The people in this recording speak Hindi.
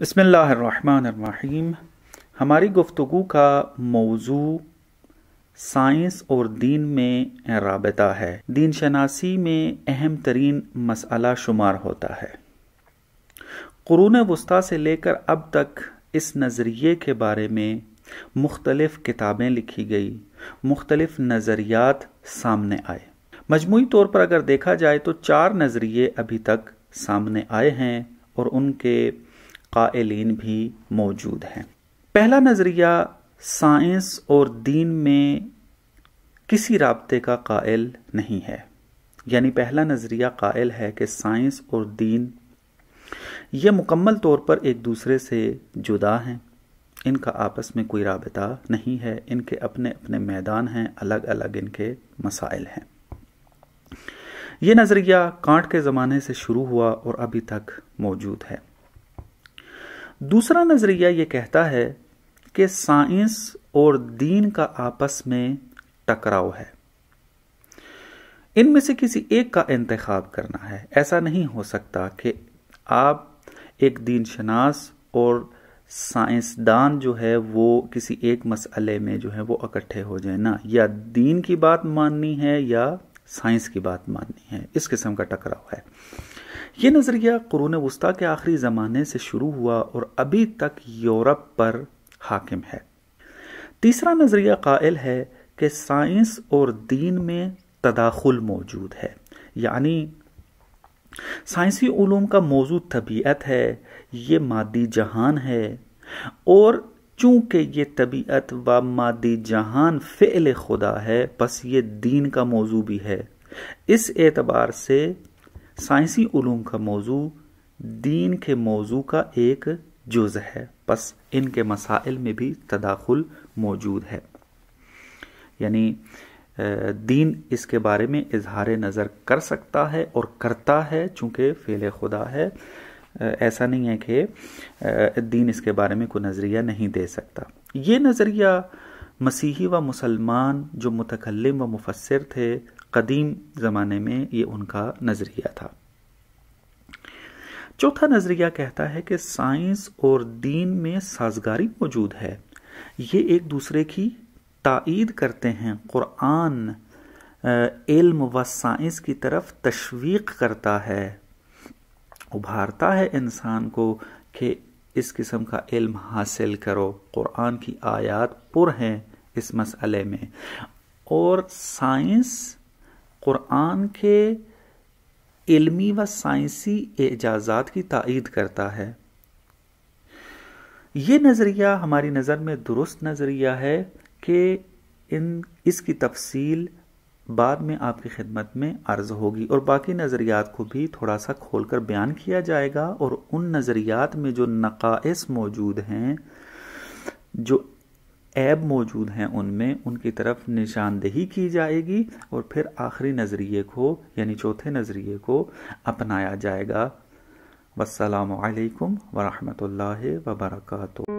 बसमीम हमारी गुफ्तु का मौजू साइंस और दीन में रबता है दीन शनासी में अहम तरीन मसला शुमार होता है क़रून वस्ती से लेकर अब तक इस नज़रिए के बारे में मुख्तलफ़ किताबें लिखी गई मुख्तलफ़ नज़रियात सामने आए मजमू तौर पर अगर देखा जाए तो चार नज़रिए अभी तक सामने आए हैं और उनके कायलीन भी मौजूद हैं पहला नज़रिया साइंस और दीन में किसी रबते का कायल नहीं है यानी पहला नज़रिया कायल है कि साइंस और दीन ये मुकम्मल तौर पर एक दूसरे से जुदा हैं इनका आपस में कोई रबता नहीं है इनके अपने अपने मैदान हैं अलग अलग इनके मसाइल हैं ये नज़रिया कांट के ज़माने से शुरू हुआ और अभी तक मौजूद है दूसरा नज़रिया ये कहता है कि साइंस और दीन का आपस में टकराव है इनमें से किसी एक का इंतखब करना है ऐसा नहीं हो सकता कि आप एक दीन शनास और साइंसदान जो है वो किसी एक मसले में जो है वो इकट्ठे हो जाए ना या दीन की बात माननी है या साइंस की बात माननी है इस किस्म का टकराव है ये नज़रिया क़ुरून वस्ती के आखिरी ज़माने से शुरू हुआ और अभी तक यूरोप पर हाकिम है तीसरा नज़रिया कायल है कि साइंस और दीन में तदाखुल मौजूद है यानी साइंसी ूम का मौजूद तबीयत है ये मादी जहान है और चूंकि ये तबीयत व मादी जहान फ़िल खुदा है बस ये दीन का मौजू भी है इस एतबार से साइंसी ओलूम का मौजू दीन के मौजू का एक जुज़ है बस इनके मसाइल में भी तदाखुल मौजूद है यानी दीन इसके बारे में इजहार नज़र कर सकता है और करता है चूँकि फ़ेल खुदा है ऐसा नहीं है कि दीन इसके बारे में कोई नज़रिया नहीं दे सकता ये नज़रिया मसीही व मुसलमान जो मुतकलम व मुफसर थे कदीम ज़माने में ये उनका नज़रिया था चौथा नज़रिया कहता है कि साइंस और दीन में साजगारी मौजूद है ये एक दूसरे की ताईद करते हैं क़ुरान इल्म व साइंस की तरफ तशवीक करता है उभारता है इंसान को कि इस किस्म का इल्म हासिल करो क़ुरान की आयात पुर हैं इस मसले में और साइंस क़ुरान के इल्मी व साइंसी एजाज़ात की तइद करता है ये नज़रिया हमारी नज़र में दुरुस्त नज़रिया है कि इन इसकी तफसील बाद में आपकी खिदमत में अर्ज होगी और बाकी नज़रियात को भी थोड़ा सा खोल कर बयान किया जाएगा और उन नज़रियात में जो नकाइस मौजूद हैं जो ऐब मौजूद हैं उनमें उनकी तरफ निशानदेही की जाएगी और फिर आखिरी नज़रिए को यानी चौथे नज़रिए को अपनाया जाएगा वरहमत ला वबरकatuh